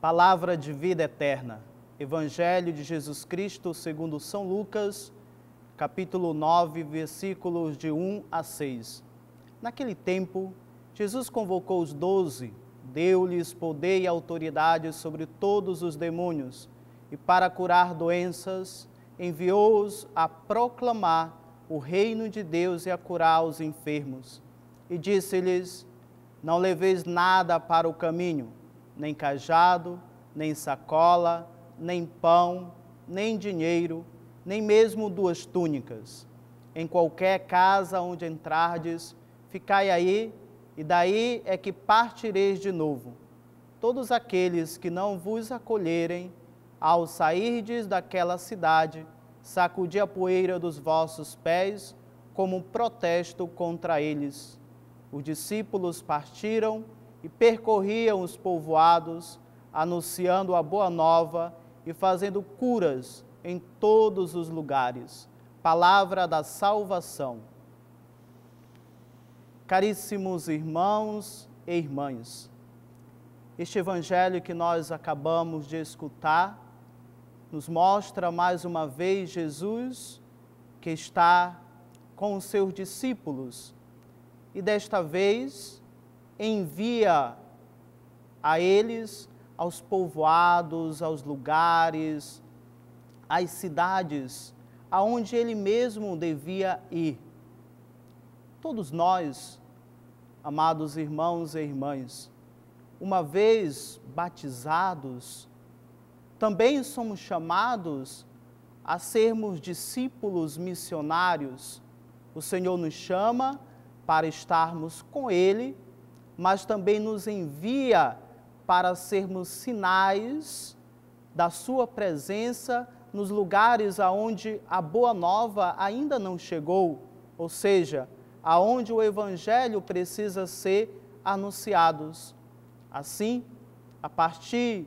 Palavra de vida eterna. Evangelho de Jesus Cristo segundo São Lucas, capítulo 9, versículos de 1 a 6. Naquele tempo, Jesus convocou os doze, deu-lhes poder e autoridade sobre todos os demônios, e para curar doenças, enviou-os a proclamar o reino de Deus e a curar os enfermos. E disse-lhes: Não leveis nada para o caminho nem cajado, nem sacola, nem pão, nem dinheiro, nem mesmo duas túnicas. Em qualquer casa onde entrardes, ficai aí, e daí é que partireis de novo. Todos aqueles que não vos acolherem, ao sairdes daquela cidade, sacudi a poeira dos vossos pés como protesto contra eles. Os discípulos partiram e percorriam os povoados, anunciando a boa nova e fazendo curas em todos os lugares. Palavra da salvação. Caríssimos irmãos e irmãs, este evangelho que nós acabamos de escutar nos mostra mais uma vez Jesus que está com os seus discípulos e desta vez envia a eles, aos povoados, aos lugares, às cidades, aonde ele mesmo devia ir. Todos nós, amados irmãos e irmãs, uma vez batizados, também somos chamados a sermos discípulos missionários. O Senhor nos chama para estarmos com Ele mas também nos envia para sermos sinais da Sua presença nos lugares aonde a boa nova ainda não chegou, ou seja, aonde o Evangelho precisa ser anunciado. Assim, a partir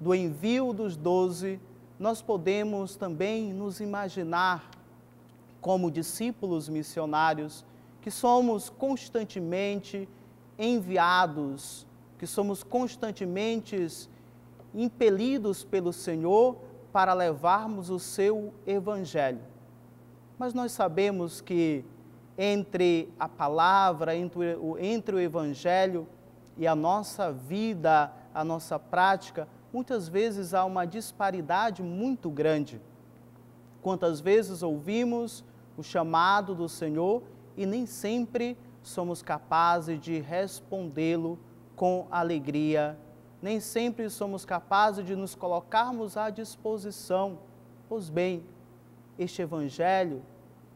do envio dos doze, nós podemos também nos imaginar como discípulos missionários que somos constantemente enviados, que somos constantemente impelidos pelo Senhor para levarmos o seu evangelho. Mas nós sabemos que entre a palavra, entre o, entre o evangelho e a nossa vida, a nossa prática, muitas vezes há uma disparidade muito grande. Quantas vezes ouvimos o chamado do Senhor e nem sempre somos capazes de respondê-lo com alegria. Nem sempre somos capazes de nos colocarmos à disposição. Pois bem, este Evangelho,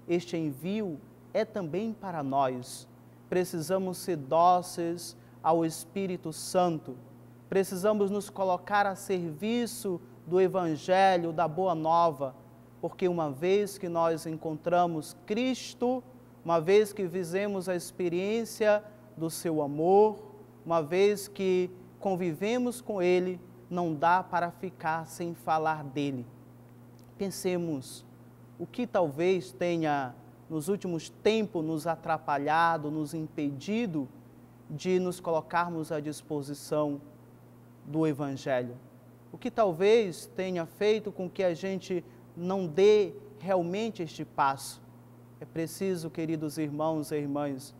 este envio é também para nós. Precisamos ser dóceis ao Espírito Santo. Precisamos nos colocar a serviço do Evangelho, da Boa Nova, porque uma vez que nós encontramos Cristo, uma vez que fizemos a experiência do seu amor, uma vez que convivemos com ele, não dá para ficar sem falar dele. Pensemos o que talvez tenha nos últimos tempos nos atrapalhado, nos impedido de nos colocarmos à disposição do Evangelho. O que talvez tenha feito com que a gente não dê realmente este passo. É preciso, queridos irmãos e irmãs,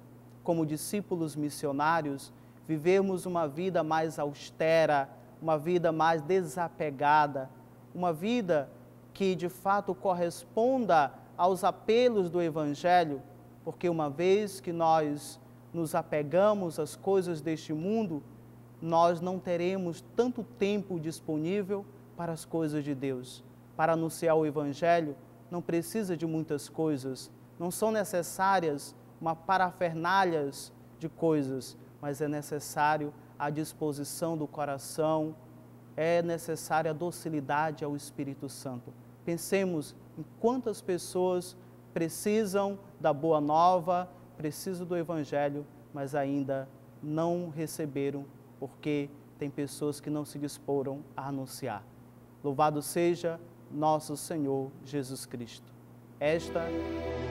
como discípulos missionários, vivemos uma vida mais austera, uma vida mais desapegada, uma vida que de fato corresponda aos apelos do Evangelho, porque uma vez que nós nos apegamos às coisas deste mundo, nós não teremos tanto tempo disponível para as coisas de Deus. Para anunciar o Evangelho, não precisa de muitas coisas, não são necessárias uma parafernalhas de coisas, mas é necessário a disposição do coração, é necessária a docilidade ao Espírito Santo. Pensemos em quantas pessoas precisam da boa nova, precisam do Evangelho, mas ainda não receberam, porque tem pessoas que não se disporam a anunciar. Louvado seja nosso Senhor Jesus Cristo. Esta